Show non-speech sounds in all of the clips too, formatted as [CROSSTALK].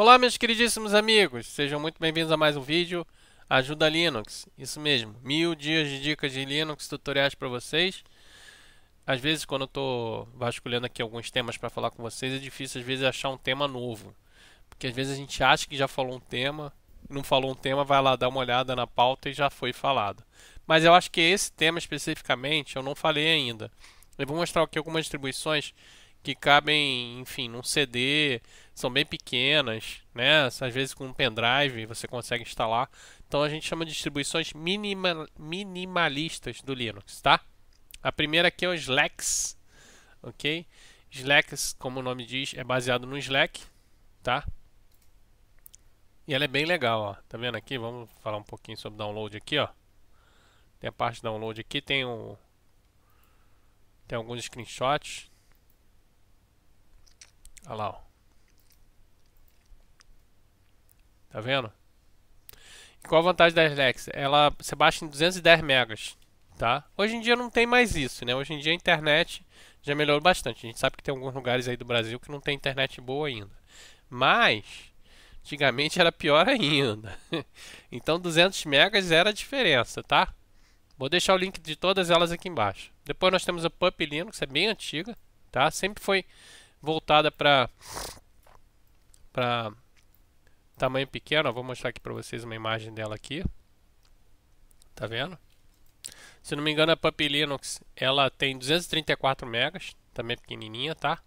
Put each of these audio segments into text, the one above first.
Olá, meus queridíssimos amigos, sejam muito bem-vindos a mais um vídeo Ajuda Linux, isso mesmo, mil dias de dicas de Linux, tutoriais para vocês. Às vezes, quando eu estou vasculhando aqui alguns temas para falar com vocês, é difícil às vezes achar um tema novo, porque às vezes a gente acha que já falou um tema, não falou um tema, vai lá dar uma olhada na pauta e já foi falado. Mas eu acho que esse tema especificamente eu não falei ainda. Eu vou mostrar aqui algumas distribuições que cabem, enfim, num CD, são bem pequenas, né? Às vezes com um pendrive você consegue instalar. Então a gente chama de distribuições minimal, minimalistas do Linux, tá? A primeira aqui é o Slacks, ok? Slacks, como o nome diz, é baseado no Slack, tá? E ela é bem legal, ó. Tá vendo aqui? Vamos falar um pouquinho sobre download aqui, ó. Tem a parte download aqui, tem o um... tem alguns screenshots. Olha lá, ó. Tá vendo? E qual a vantagem da Lex Ela se baixa em 210 megas, tá? Hoje em dia não tem mais isso, né? Hoje em dia a internet já melhorou bastante. A gente sabe que tem alguns lugares aí do Brasil que não tem internet boa ainda. Mas antigamente era pior ainda. [LAUGHS] então 200 megas era a diferença, tá? Vou deixar o link de todas elas aqui embaixo. Depois nós temos a Pup Linux, é bem antiga, tá? Sempre foi voltada para para tamanho pequeno, ó, vou mostrar aqui para vocês uma imagem dela aqui. Tá vendo? Se não me engano, a Pup Linux, ela tem 234 megas, também pequenininha, tá?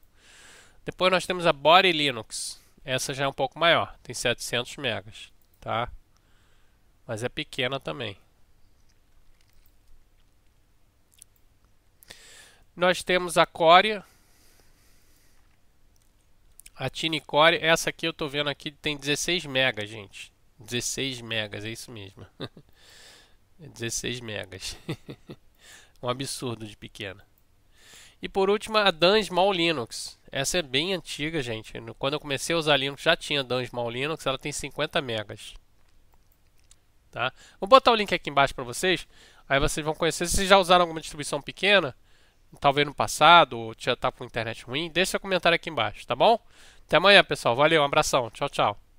Depois nós temos a Body Linux. Essa já é um pouco maior, tem 700 megas, tá? Mas é pequena também. Nós temos a Coria, a Core, essa aqui eu tô vendo aqui, tem 16 megas, gente. 16 megas, é isso mesmo. 16 [LAUGHS] é megas. [LAUGHS] um absurdo de pequena. E por último, a Dan Small Linux. Essa é bem antiga, gente. Quando eu comecei a usar Linux, já tinha Dan Small Linux. Ela tem 50 megas. Tá? Vou botar o link aqui embaixo para vocês. Aí vocês vão conhecer. Se vocês já usaram alguma distribuição pequena, talvez no passado, ou já tá com internet ruim, deixa seu comentário aqui embaixo, tá bom? Até amanhã, pessoal. Valeu, um abração. Tchau, tchau.